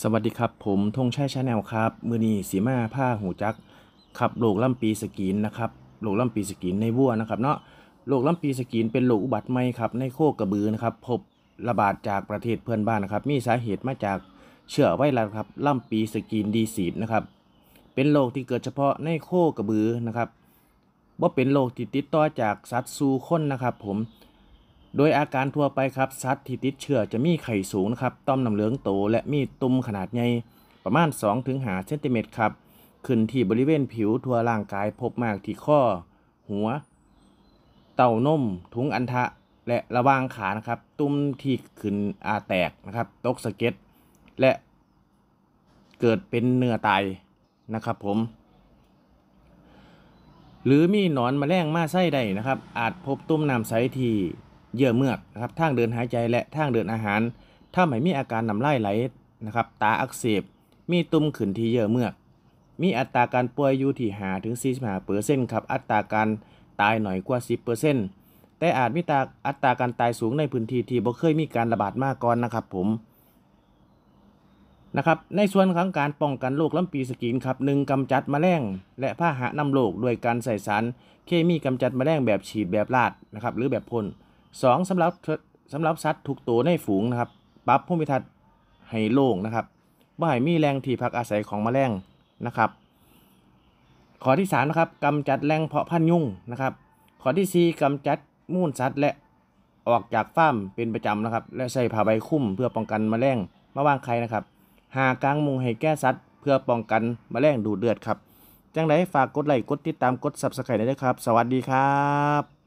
สวัสดีครับผมธงชัยชาแนลครับ มือนีสีมาผ้าหูจักขับโลกล่ำปีสกินนะครับโลกล่ำปีสกินในวัวนะครับเนาะโลกล่ำปีสกินเป็นโลกอุบัติใหม่ครับ ในโคกระบือนะครับพบระบาดจากประเทศเพื่อนบ้านนะครับ มีสาเหตุมาจากเชื้อไวรัสครับล่ำปีสกินดีสีนะครับ เป็นโรคที่เกิดเฉพาะ ในโคกระบือนะครับว่าเป็นโรคที่ติดต่อจากสัตว์สู่คนนะครับ ผมโดยอาการทั่วไป ครับ สัตว์ ที่ ติด เชื้อจะ มี ไข่สูง นะครับต้อมน้ำเหลืองโต และมีตุ่มขนาดใหญ่ประมาณ2าเซนติเมตรครับ ขึ้น ที่บริเวณผิวทั่วร่างกายพบมากที่ข้อ หัว เต่านมถุงอันทะ และระวางขา นะครับ ตุ่มที่ ขึ้นอาแตก นะครับ ตกสะเก็ดและเกิดเป็นเนื้อตายนะครับผม หรือมีหนอนมแมลงมาไส้ใดนะครับ อาจพบตุ้มน้ำใสทีเยื่อเมือกนะครับทางเดินหายใจและทางเดินอาหาร ถ้าไม่มีอาการน้ำลายไหลนะครับตาอักเสบ มีตุ่มขึ้นที่เยื่อเมือกมีอัตราการป่วยอยู่ที่หาถึง45เปอร์เซ็นต์ครับอัตราการตายหน่อยกว่า 10เปอร์เซ็นต์แต่อาจมีตาอัตราการตายสูงในพื้นที่ที่บ่เคยมีการระบาดมาก่อนนะครับผมนะครับในส่วนของการป้องกันโรคล้ำปีสกินครับหนึ่งกำจัดมแมลงและผ้าหะนำโรคโดยการใส่สารเคมีกำจัดมแมลงแบบฉีดแบบลาดนะครับหรือแบบพ่นสองสำหรับสำหรับสัตว์ถูกตัวในฝูงนะครับปรับภูมิทัศน์ให้โล่งนะครับว่ให้มีแรงที่พักอาศัยของแมลงนะครับข้อที่3นะครับกำจัดแรงเพาะพันยุ่งนะครับข้อที่4กำจัดมูลสัตว์และออกจากฟาร์มเป็นประจำนะครับ และใส่ผ้าใบคุ้มเพื่อป้องกันแมลงมาวางไข่นะครับ หากางมุงให้แก้สัตว์เพื่อป้องกันแมลงดูดเลือดครับจังไรฝากกดไลค์กดติดตามกดซับสไครต์ด้วยครับ สวัสดีครับ